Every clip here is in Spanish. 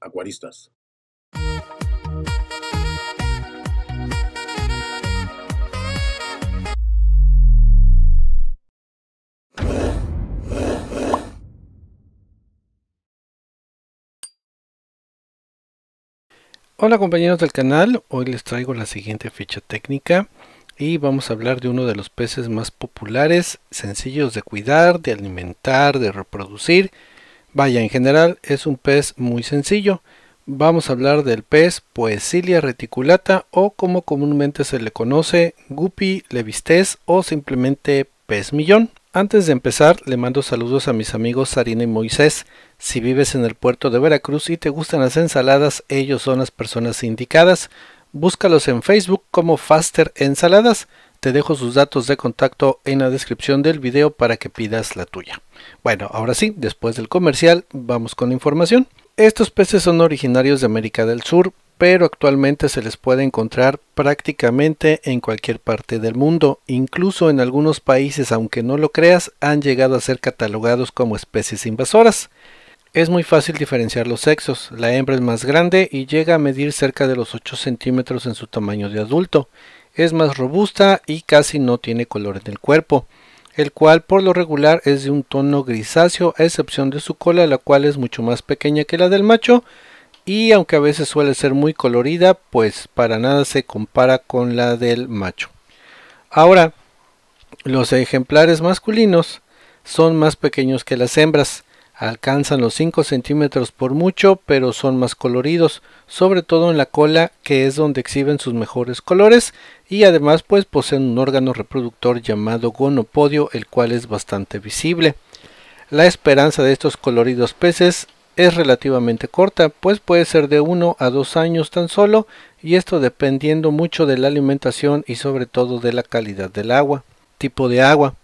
acuaristas. Hola compañeros del canal, hoy les traigo la siguiente ficha técnica y vamos a hablar de uno de los peces más populares, sencillos de cuidar, de alimentar, de reproducir Vaya, en general es un pez muy sencillo. Vamos a hablar del pez Poecilia reticulata o como comúnmente se le conoce, Guppy Levistez o simplemente pez millón. Antes de empezar, le mando saludos a mis amigos Sarina y Moisés. Si vives en el puerto de Veracruz y te gustan las ensaladas, ellos son las personas indicadas. Búscalos en Facebook como Faster Ensaladas. Te dejo sus datos de contacto en la descripción del video para que pidas la tuya. Bueno, ahora sí, después del comercial, vamos con la información. Estos peces son originarios de América del Sur, pero actualmente se les puede encontrar prácticamente en cualquier parte del mundo. Incluso en algunos países, aunque no lo creas, han llegado a ser catalogados como especies invasoras. Es muy fácil diferenciar los sexos. La hembra es más grande y llega a medir cerca de los 8 centímetros en su tamaño de adulto es más robusta y casi no tiene color en el cuerpo, el cual por lo regular es de un tono grisáceo a excepción de su cola la cual es mucho más pequeña que la del macho y aunque a veces suele ser muy colorida pues para nada se compara con la del macho. Ahora, los ejemplares masculinos son más pequeños que las hembras, Alcanzan los 5 centímetros por mucho, pero son más coloridos, sobre todo en la cola, que es donde exhiben sus mejores colores, y además pues poseen un órgano reproductor llamado gonopodio, el cual es bastante visible. La esperanza de estos coloridos peces es relativamente corta, pues puede ser de 1 a 2 años tan solo, y esto dependiendo mucho de la alimentación y sobre todo de la calidad del agua, tipo de agua.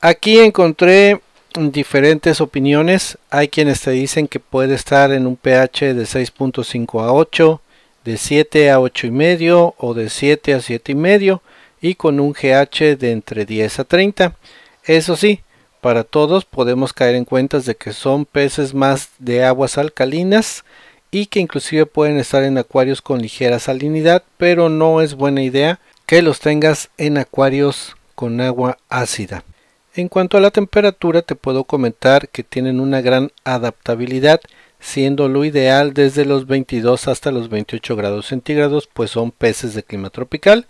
Aquí encontré diferentes opiniones. Hay quienes te dicen que puede estar en un pH de 6.5 a 8, de 7 a 8 y medio o de 7 a 7 y medio y con un GH de entre 10 a 30. Eso sí, para todos podemos caer en cuentas de que son peces más de aguas alcalinas y que inclusive pueden estar en acuarios con ligera salinidad, pero no es buena idea que los tengas en acuarios con agua ácida. En cuanto a la temperatura te puedo comentar que tienen una gran adaptabilidad siendo lo ideal desde los 22 hasta los 28 grados centígrados pues son peces de clima tropical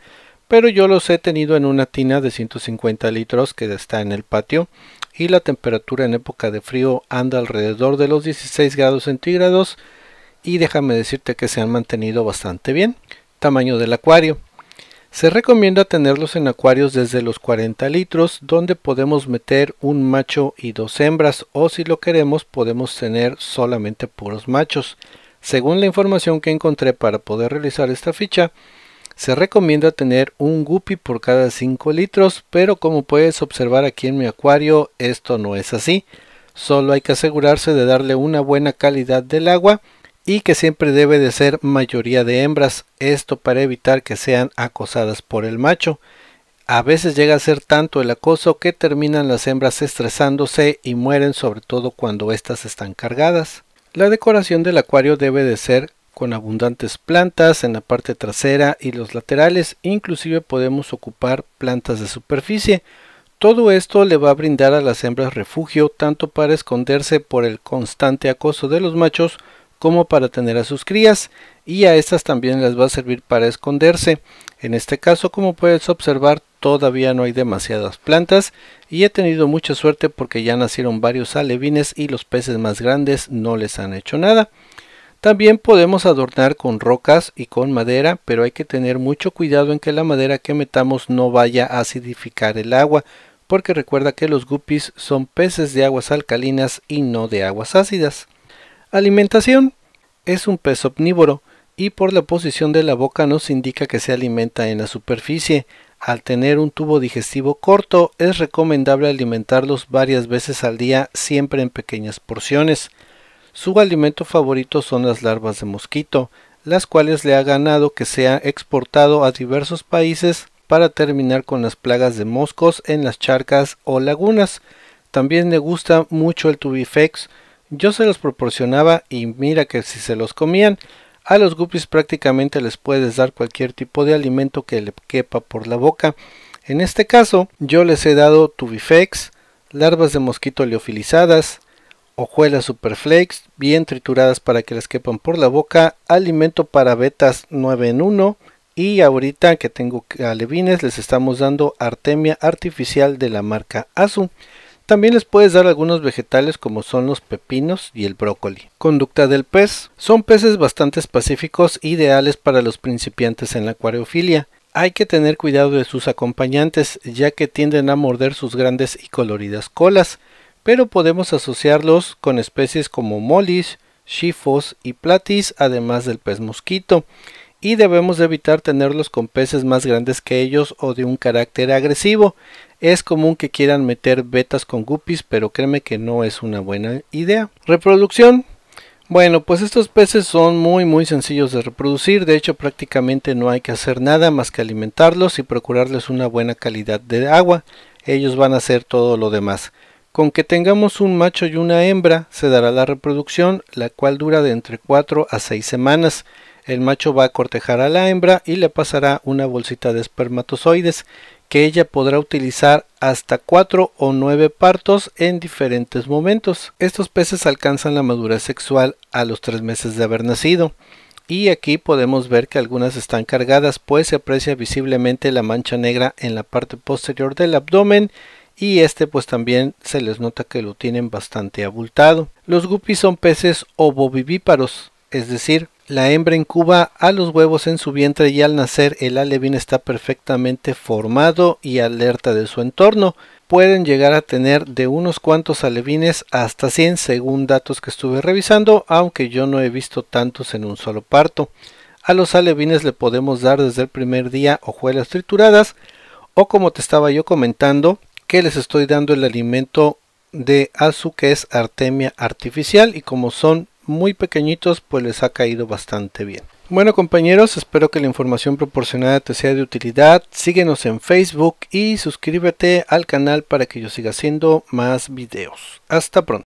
pero yo los he tenido en una tina de 150 litros que está en el patio y la temperatura en época de frío anda alrededor de los 16 grados centígrados y déjame decirte que se han mantenido bastante bien. Tamaño del acuario. Se recomienda tenerlos en acuarios desde los 40 litros, donde podemos meter un macho y dos hembras, o si lo queremos podemos tener solamente puros machos. Según la información que encontré para poder realizar esta ficha, se recomienda tener un guppy por cada 5 litros, pero como puedes observar aquí en mi acuario, esto no es así. Solo hay que asegurarse de darle una buena calidad del agua y que siempre debe de ser mayoría de hembras, esto para evitar que sean acosadas por el macho. A veces llega a ser tanto el acoso que terminan las hembras estresándose y mueren sobre todo cuando éstas están cargadas. La decoración del acuario debe de ser con abundantes plantas en la parte trasera y los laterales, inclusive podemos ocupar plantas de superficie. Todo esto le va a brindar a las hembras refugio tanto para esconderse por el constante acoso de los machos como para tener a sus crías y a estas también les va a servir para esconderse. En este caso, como puedes observar, todavía no hay demasiadas plantas y he tenido mucha suerte porque ya nacieron varios alevines y los peces más grandes no les han hecho nada. También podemos adornar con rocas y con madera, pero hay que tener mucho cuidado en que la madera que metamos no vaya a acidificar el agua, porque recuerda que los guppies son peces de aguas alcalinas y no de aguas ácidas. Alimentación. Es un pez omnívoro y por la posición de la boca nos indica que se alimenta en la superficie. Al tener un tubo digestivo corto es recomendable alimentarlos varias veces al día, siempre en pequeñas porciones. Su alimento favorito son las larvas de mosquito, las cuales le ha ganado que sea exportado a diversos países para terminar con las plagas de moscos en las charcas o lagunas. También le gusta mucho el tubifex, yo se los proporcionaba y mira que si se los comían, a los guppies prácticamente les puedes dar cualquier tipo de alimento que le quepa por la boca. En este caso, yo les he dado tubifex, larvas de mosquito leofilizadas, hojuelas superflakes bien trituradas para que les quepan por la boca, alimento para betas 9 en 1 y ahorita que tengo alevines les estamos dando artemia artificial de la marca Azu. También les puedes dar algunos vegetales como son los pepinos y el brócoli. Conducta del pez. Son peces bastante pacíficos, ideales para los principiantes en la acuariofilia. Hay que tener cuidado de sus acompañantes ya que tienden a morder sus grandes y coloridas colas, pero podemos asociarlos con especies como molis, chifos y platis, además del pez mosquito, y debemos de evitar tenerlos con peces más grandes que ellos o de un carácter agresivo, es común que quieran meter betas con guppies, pero créeme que no es una buena idea. Reproducción. Bueno, pues estos peces son muy muy sencillos de reproducir, de hecho prácticamente no hay que hacer nada más que alimentarlos y procurarles una buena calidad de agua, ellos van a hacer todo lo demás. Con que tengamos un macho y una hembra se dará la reproducción, la cual dura de entre 4 a 6 semanas. El macho va a cortejar a la hembra y le pasará una bolsita de espermatozoides que ella podrá utilizar hasta 4 o 9 partos en diferentes momentos. Estos peces alcanzan la madurez sexual a los 3 meses de haber nacido. Y aquí podemos ver que algunas están cargadas, pues se aprecia visiblemente la mancha negra en la parte posterior del abdomen y este pues también se les nota que lo tienen bastante abultado. Los guppies son peces ovovivíparos, es decir, la hembra incuba a los huevos en su vientre y al nacer el alevín está perfectamente formado y alerta de su entorno. Pueden llegar a tener de unos cuantos alevines hasta 100 según datos que estuve revisando, aunque yo no he visto tantos en un solo parto. A los alevines le podemos dar desde el primer día hojuelas trituradas o como te estaba yo comentando que les estoy dando el alimento de azu que es artemia artificial y como son muy pequeñitos pues les ha caído bastante bien. Bueno compañeros, espero que la información proporcionada te sea de utilidad. Síguenos en Facebook y suscríbete al canal para que yo siga haciendo más videos. Hasta pronto.